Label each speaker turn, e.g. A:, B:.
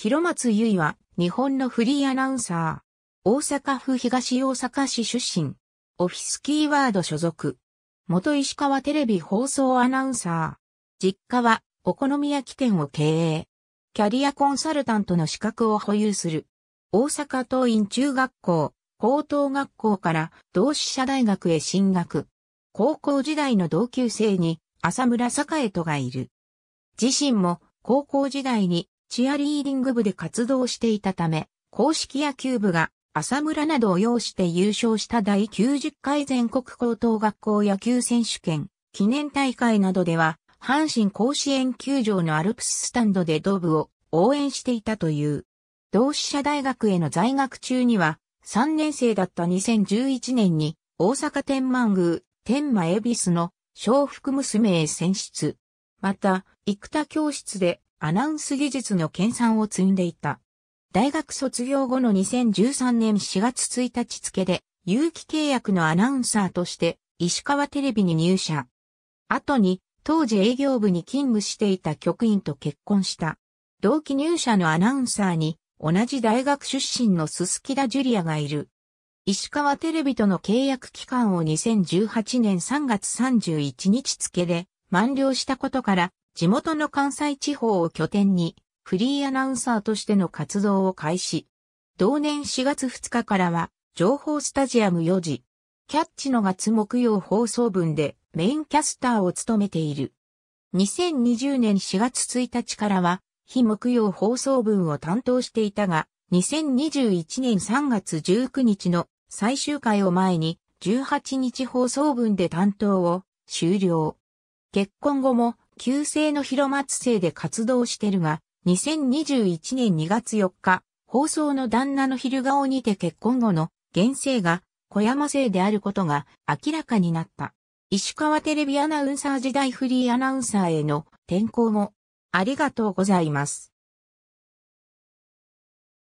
A: 広松結衣は日本のフリーアナウンサー。大阪府東大阪市出身。オフィスキーワード所属。元石川テレビ放送アナウンサー。実家はお好み焼き店を経営。キャリアコンサルタントの資格を保有する。大阪桐蔭中学校、高等学校から同志社大学へ進学。高校時代の同級生に浅村栄とがいる。自身も高校時代にチアリーディング部で活動していたため、公式野球部が浅村などを要して優勝した第90回全国高等学校野球選手権、記念大会などでは、阪神甲子園球場のアルプススタンドで同部を応援していたという。同志社大学への在学中には、3年生だった2011年に、大阪天満宮、天満恵比寿の、小福娘へ選出。また、生田教室で、アナウンス技術の研鑽を積んでいた。大学卒業後の2013年4月1日付で、有期契約のアナウンサーとして、石川テレビに入社。後に、当時営業部に勤務していた局員と結婚した。同期入社のアナウンサーに、同じ大学出身の鈴木田ジュリアがいる。石川テレビとの契約期間を2018年3月31日付で満了したことから地元の関西地方を拠点に、フリーアナウンサーとしての活動を開始。同年4月2日からは、情報スタジアム4時、キャッチの月木曜放送分でメインキャスターを務めている。2020年4月1日からは、非木曜放送分を担当していたが、2021年3月19日の最終回を前に18日放送分で担当を終了。結婚後も旧姓の広松姓で活動してるが、2021年2月4日、放送の旦那の昼顔にて結婚後の現姓が小山姓であることが明らかになった。石川テレビアナウンサー時代フリーアナウンサーへの転校もありがとうございます。